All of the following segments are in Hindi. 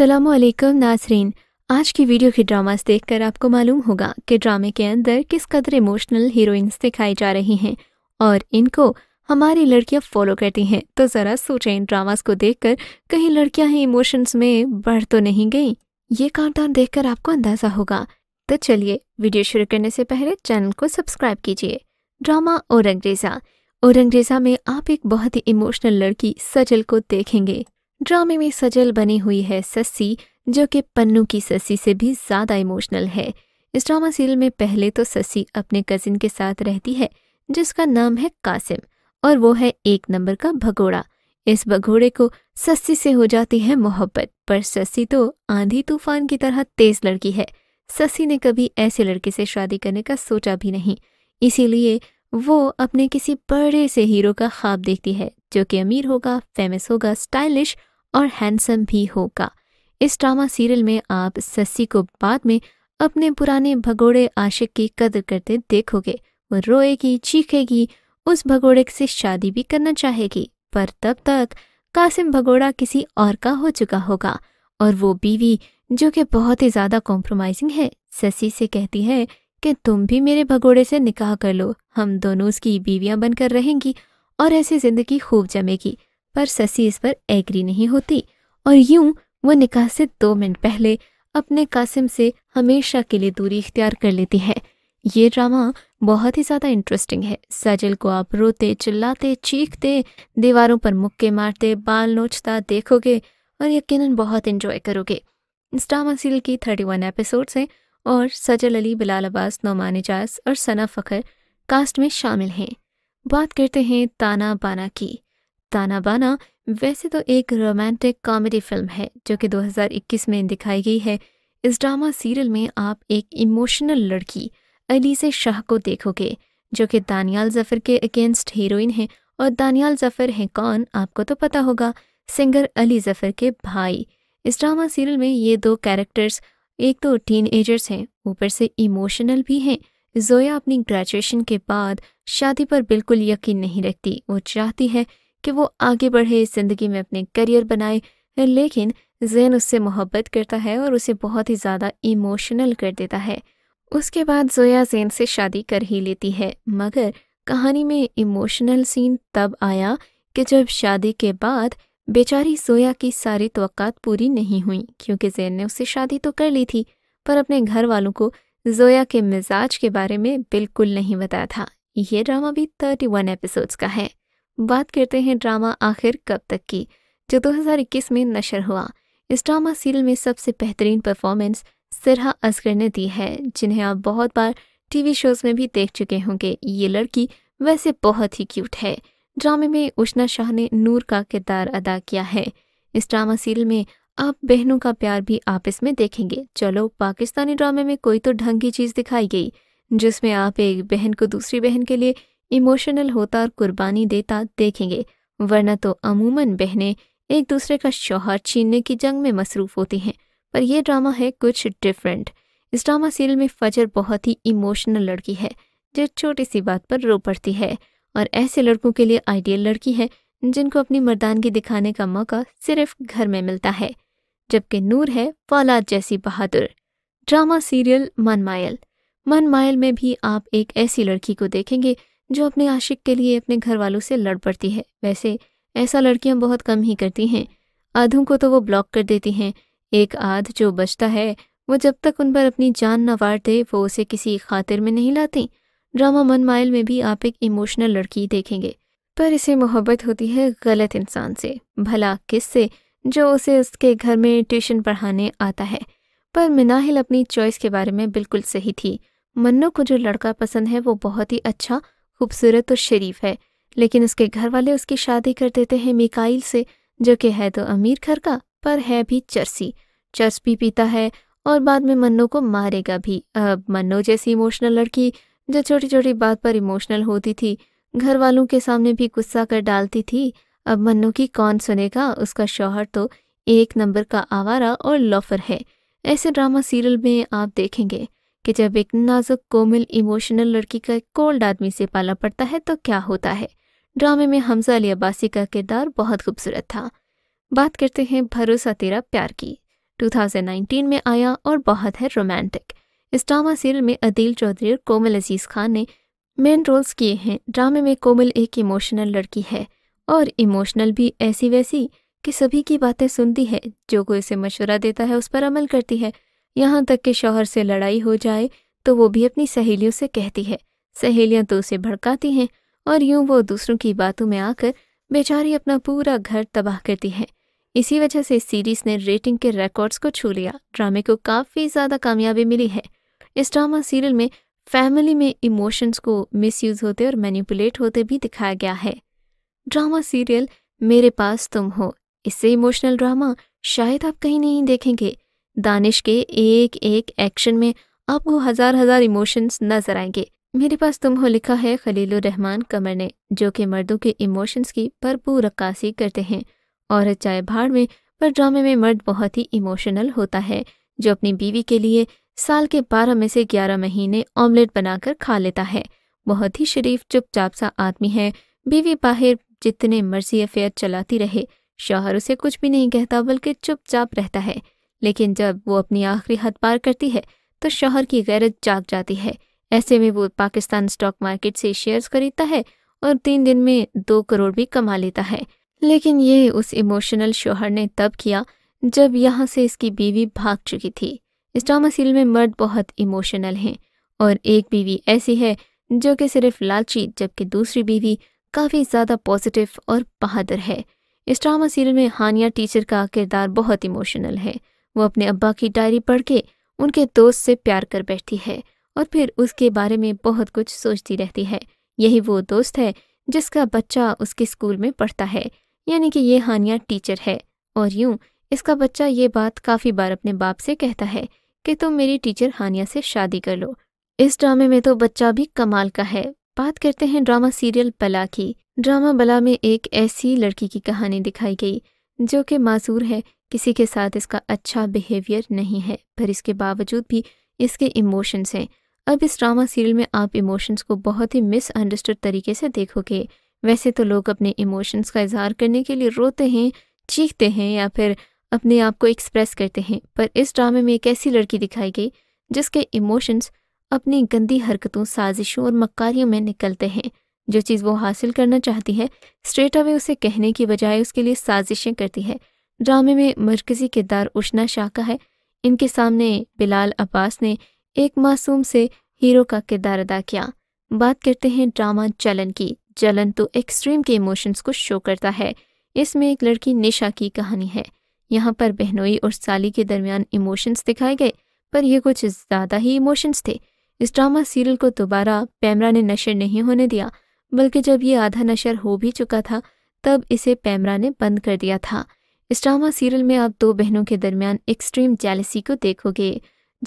असलकम नासरीन आज की वीडियो के ड्रामास देखकर आपको मालूम होगा कि ड्रामे के अंदर किस कदर इमोशनल हीरोइंस दिखाई जा रही हैं और इनको हमारी लड़कियां फॉलो करती हैं तो ज़रा सोचें इन ड्रामास को देखकर कहीं लड़कियां ही इमोशंस में बढ़ तो नहीं गई ये देख देखकर आपको अंदाज़ा होगा तो चलिए वीडियो शुरू करने से पहले चैनल को सब्सक्राइब कीजिए ड्रामा औरंगजेजा औरंगजेजा में आप एक बहुत ही इमोशनल लड़की सजल को देखेंगे ड्रामे में सजल बनी हुई है सस्सी जो कि पन्नू की सस्सी से भी ज़्यादा इमोशनल है इस ड्रामा सीरियल में पहले तो सस्सी अपने कज़िन के साथ रहती है जिसका नाम है कासिम और वो है एक नंबर का भगोड़ा इस भगोड़े को सस्सी से हो जाती है मोहब्बत पर सस्सी तो आंधी तूफान की तरह तेज लड़की है सस्सी ने कभी ऐसे लड़के से शादी करने का सोचा भी नहीं इसीलिए वो अपने किसी बड़े से हीरो का ख्वाब देखती है जो कि अमीर होगा फेमस होगा स्टाइलिश और हैंडसम भी होगा इस ड्रामा सीरियल में आप सस्सी को बाद में अपने पुराने भगोड़े आशिक की कदर करते देखोगे वो रोएगी चीखेगी उस भगोड़े से शादी भी करना चाहेगी पर तब तक कासिम भगोड़ा किसी और का हो चुका होगा और वो बीवी जो कि बहुत ही ज़्यादा कॉम्प्रोमाइजिंग है ससी से कहती है कि तुम भी मेरे भगोड़े से निकाह कर लो हम दोनों उसकी बीवियां बनकर रहेंगी और ऐसी ज़िंदगी खूब जमेगी पर ससी इस पर एग्री नहीं होती और यूं वो निकाह से दो मिनट पहले अपने कासिम से हमेशा के लिए दूरी इख्तियार कर लेती है ये ड्रामा बहुत ही ज़्यादा इंटरेस्टिंग है सजल को आप रोते चिल्लाते चीखते दीवारों पर मुक्के मारते बाल नोचता देखोगे और यकीनन बहुत इंजॉय करोगे इस ड्रामा सील की थर्टी वन एपिसोड्स हैं और सजल अली बिलाल अब्बास नौमान एजाज और सना फ़खर कास्ट में शामिल हैं बात करते हैं ताना बाना की ताना बाना वैसे तो एक रोमांटिक कॉमेडी फिल्म है जो कि 2021 में दिखाई गई है इस ड्रामा सीरियल में आप एक इमोशनल लड़की अलीजे शाह को देखोगे जो कि दानियाल जफ़र के अगेंस्ट हीरोइन है और दानियाल जफ़र हैं कौन आपको तो पता होगा सिंगर अली जफ़र के भाई इस ड्रामा सीरियल में ये दो कैरेक्टर्स एक तो टीन एजर्स हैं ऊपर से इमोशनल भी हैं जोया अपनी ग्रेजुएशन के बाद शादी पर बिल्कुल यकीन नहीं रखती वो चाहती है कि वो आगे बढ़े ज़िंदगी में अपने करियर बनाए लेकिन जैन उससे मोहब्बत करता है और उसे बहुत ही ज़्यादा इमोशनल कर देता है उसके बाद जोया जैन से शादी कर ही लेती है मगर कहानी में इमोशनल सीन तब आया कि जब शादी के बाद बेचारी जोया की सारी तोक़ात पूरी नहीं हुई क्योंकि जैन ने उससे शादी तो कर ली थी पर अपने घर वालों को जोया के मिजाज के बारे में बिल्कुल नहीं बताया था ये ड्रामा भी थर्टी वन एपिसोड्स का है बात करते हैं ड्रामा आखिर कब तक की जो 2021 में नशर हुआ इस ड्रामा सीरियल में सबसे बेहतरीन परफॉर्मेंस सिरहा असगर ने दी है जिन्हें आप बहुत बार टीवी शोज में भी देख चुके होंगे ये लड़की वैसे बहुत ही क्यूट है ड्रामे में उष्णा शाह ने नूर का किरदार अदा किया है इस ड्रामा सीरियल में आप बहनों का प्यार भी आपस में देखेंगे चलो पाकिस्तानी ड्रामे में कोई तो ढंग की चीज़ दिखाई गई जिसमें आप एक बहन को दूसरी बहन के लिए इमोशनल होता और कुर्बानी देता देखेंगे वरना तो अमूमन बहनें एक दूसरे का शौहर छीनने की जंग में मसरूफ़ होती हैं पर यह ड्रामा है कुछ डिफरेंट इस ड्रामा सीरियल में फजर बहुत ही इमोशनल लड़की है जो छोटी सी बात पर रो पड़ती है और ऐसे लड़कों के लिए आइडियल लड़की है जिनको अपनी मर्दानगी दिखाने का मौका सिर्फ घर में मिलता है जबकि नूर है फौलाद जैसी बहादुर ड्रामा सीरियल मन मायल मन मायल में भी आप एक ऐसी लड़की को देखेंगे जो अपने आशिक के लिए अपने घर वालों से लड़ पड़ती है वैसे ऐसा लड़कियां बहुत कम ही करती हैं आधों को तो वो ब्लॉक कर देती हैं एक आध जो बचता है वो जब तक उन पर अपनी जान न वार दे वो उसे किसी खातिर में नहीं लाती ड्रामा मन माइल में भी आप एक इमोशनल लड़की देखेंगे पर इसे मोहब्बत होती है गलत इंसान से भला किस से जो उसे उसके घर में ट्यूशन पढ़ाने आता है पर मिनाहिल अपनी चॉइस के बारे में बिल्कुल सही थी मन्नू को जो लड़का पसंद है वो बहुत ही अच्छा खूबसूरत और शरीफ है लेकिन उसके घर वाले उसकी शादी कर देते हैं मिकाइल से जो कि है तो अमीर घर का पर है भी चर्सी चर्स भी पीता है और बाद में मन्नो को मारेगा भी अब मन्नो जैसी इमोशनल लड़की जो छोटी छोटी बात पर इमोशनल होती थी घर वालों के सामने भी गुस्सा कर डालती थी अब मन्नो की कौन सुनेगा उसका शौहर तो एक नंबर का आवारा और लॉफर है ऐसे ड्रामा सीरियल में आप देखेंगे कि जब एक नाजुक कोमल इमोशनल लड़की का एक कोल्ड आदमी से पाला पड़ता है तो क्या होता है ड्रामे में हमजा अली अब्बासी का किरदार बहुत खूबसूरत था बात करते हैं भरोसा तेरा प्यार की 2019 में आया और बहुत है रोमांटिक इस ड्रामा सीरियल में अदील चौधरी और कोमल अजीज़ खान ने मेन रोल्स किए हैं ड्रामे में कोमल एक इमोशनल लड़की है और इमोशनल भी ऐसी वैसी कि सभी की बातें सुनती है जो कोई उसे मशवरा देता है उस पर अमल करती है यहाँ तक कि शौहर से लड़ाई हो जाए तो वो भी अपनी सहेलियों से कहती है सहेलियाँ तो उसे भड़काती हैं और यूं वो दूसरों की बातों में आकर बेचारी अपना पूरा घर तबाह करती है इसी वजह से इस सीरीज़ ने रेटिंग के रिकॉर्ड्स को छू लिया ड्रामे को काफ़ी ज़्यादा कामयाबी मिली है इस ड्रामा सीरियल में फैमिली में इमोशंस को मिसयूज होते और मैनिपुलेट होते भी दिखाया गया है ड्रामा सीरियल मेरे पास तुम हो इससे इमोशनल ड्रामा शायद आप कहीं नहीं देखेंगे दानिश के एक एक एक्शन में आपको हजार हजार इमोशंस नजर आएंगे मेरे पास तुम हो लिखा है खलील रहमान कमर ने जो कि मर्दों के इमोशंस की भरपूर अक्कासी करते हैं और चाय भाड़ में पर ड्रामे में मर्द बहुत ही इमोशनल होता है जो अपनी बीवी के लिए साल के बारह में से ग्यारह महीने ऑमलेट बनाकर खा लेता है बहुत ही शरीफ चुपचाप सा आदमी है बीवी बाहर जितने मर्जी अफेयर चलाती रहे शोहर उसे कुछ भी नहीं कहता बल्कि चुपचाप रहता है लेकिन जब वो अपनी आखिरी हद पार करती है तो शोहर की गैरत जाग जाती है ऐसे में वो पाकिस्तान स्टॉक मार्केट से शेयर्स खरीदता है और तीन दिन में दो करोड़ भी कमा लेता है लेकिन ये उस इमोशनल शोहर ने तब किया जब यहाँ से इसकी बीवी भाग चुकी थी इस सील में मर्द बहुत इमोशनल हैं और एक बीवी ऐसी है जो कि सिर्फ लालची जबकि दूसरी बीवी काफ़ी ज़्यादा पॉजिटिव और बहादुर है इस ड्रामा सीरियल में हानिया टीचर का किरदार बहुत इमोशनल है वो अपने अब्बा की डायरी पढ़ के उनके दोस्त से प्यार कर बैठती है और फिर उसके बारे में बहुत कुछ सोचती रहती है यही वो दोस्त है जिसका बच्चा उसके स्कूल में पढ़ता है यानी कि ये हानिया टीचर है और यूं इसका बच्चा ये बात काफ़ी बार अपने बाप से कहता है कि तुम मेरी टीचर हानिया से शादी कर लो इस ड्रामे में तो बच्चा भी कमाल का है बात करते हैं ड्रामा सीरियल बला की ड्रामा बला में एक ऐसी लड़की की कहानी दिखाई गई जो कि मासूर है किसी के साथ इसका अच्छा बिहेवियर नहीं है पर इसके बावजूद भी इसके इमोशंस हैं अब इस ड्रामा सीरियल में आप इमोशंस को बहुत ही मिसअंडरस्टूड तरीके से देखोगे वैसे तो लोग अपने इमोशंस का इजहार करने के लिए रोते हैं चीखते हैं या फिर अपने आप को एक्सप्रेस करते हैं पर इस ड्रामे में एक ऐसी लड़की दिखाई गई जिसके इमोशंस अपनी गंदी हरकतों साजिशों और मकारियों में निकलते हैं जो चीज़ वो हासिल करना चाहती है स्ट्रेट अवे उसे कहने की बजाय उसके लिए साजिशें करती है ड्रामे में मरकजी किरदार उशना शाह का है इनके सामने बिलाल अब्बास ने एक मासूम से हीरो का किरदार अदा किया बात करते हैं ड्रामा जलन की जलन तो एक्सट्रीम के इमोशंस को शो करता है इसमें एक लड़की निशा की कहानी है यहाँ पर बहनोई और साली के दरमियान इमोशंस दिखाए गए पर यह कुछ ज़्यादा ही इमोशंस थे इस ड्रामा सीरियल को दोबारा पैमरा ने नशर नहीं होने दिया बल्कि जब ये आधा नशर हो भी चुका था तब इसे पैमरा ने बंद कर दिया था इस ड्रामा सीरियल में आप दो बहनों के दरमियान एक्सट्रीम जेलसी को देखोगे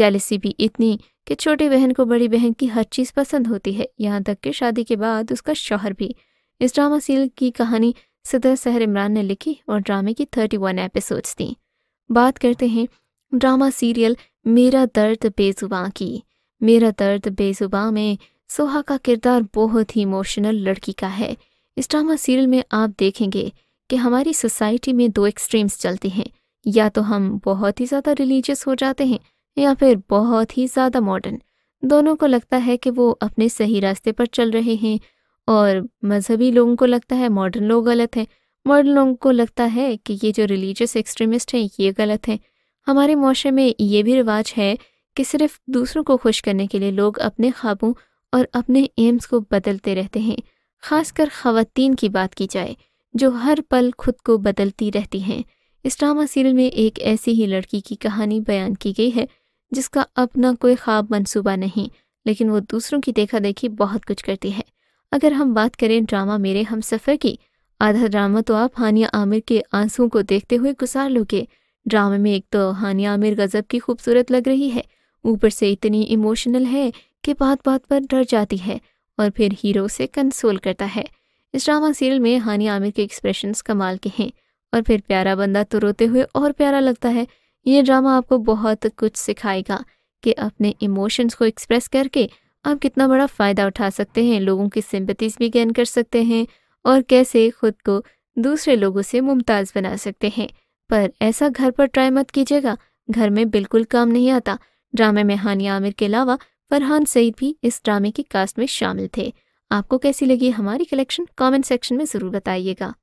जेलसी भी इतनी कि छोटी बहन को बड़ी बहन की हर चीज़ पसंद होती है यहाँ तक कि शादी के बाद उसका शौहर भी इस ड्रामा सीरियल की कहानी सदर सहर इमरान ने लिखी और ड्रामे की थर्टी वन एपिसोड्स थी बात करते हैं ड्रामा सीरियल मेरा दर्द बेजुबा की मेरा दर्द बेजुबा में सोहा का किरदार बहुत ही इमोशनल लड़की का है इस ड्रामा सीरियल में आप देखेंगे कि हमारी सोसाइटी में दो एक्सट्रीम्स चलते हैं या तो हम बहुत ही ज़्यादा रिलीजियस हो जाते हैं या फिर बहुत ही ज़्यादा मॉडर्न दोनों को लगता है कि वो अपने सही रास्ते पर चल रहे हैं और मजहबी लोगों को लगता है मॉडर्न लोग गलत हैं मॉडर्न लोगों को लगता है कि ये जो रिलीजियस एक्सट्रीमिस्ट हैं ये गलत हैं हमारे माशरे में ये भी रिवाज है कि सिर्फ दूसरों को खुश करने के लिए लोग अपने ख्वाबों और अपने एम्स को बदलते रहते हैं खासकर ख़वातीन की बात की जाए जो हर पल खुद को बदलती रहती हैं इस ड्रामा सीरियल में एक ऐसी ही लड़की की कहानी बयान की गई है जिसका अपना कोई ख्वाब मनसूबा नहीं लेकिन वो दूसरों की देखा देखी बहुत कुछ करती है अगर हम बात करें ड्रामा मेरे हम सफ़र की आधा ड्रामा तो आप हानिया आमिर के आंसुओं को देखते हुए गुजार लोगे ड्रामे में एक तो हानिया आमिर गज़ब की खूबसूरत लग रही है ऊपर से इतनी इमोशनल है कि बात बात पर डर जाती है और फिर हीरो से कंसोल करता है इस ड्रामा सीरियल में हानि आमिर के एक्सप्रेशंस कमाल के हैं और फिर प्यारा बंदा तो रोते हुए और प्यारा लगता है ये ड्रामा आपको बहुत कुछ सिखाएगा कि अपने इमोशंस को एक्सप्रेस करके आप कितना बड़ा फ़ायदा उठा सकते हैं लोगों की सिम्पतीज भी गेन कर सकते हैं और कैसे खुद को दूसरे लोगों से मुमताज़ बना सकते हैं पर ऐसा घर पर ट्राई मत कीजिएगा घर में बिल्कुल काम नहीं आता ड्रामे में हानिया आमिर के अलावा फरहान सईद भी इस ड्रामे की कास्ट में शामिल थे आपको कैसी लगी हमारी कलेक्शन कमेंट सेक्शन में ज़रूर बताइएगा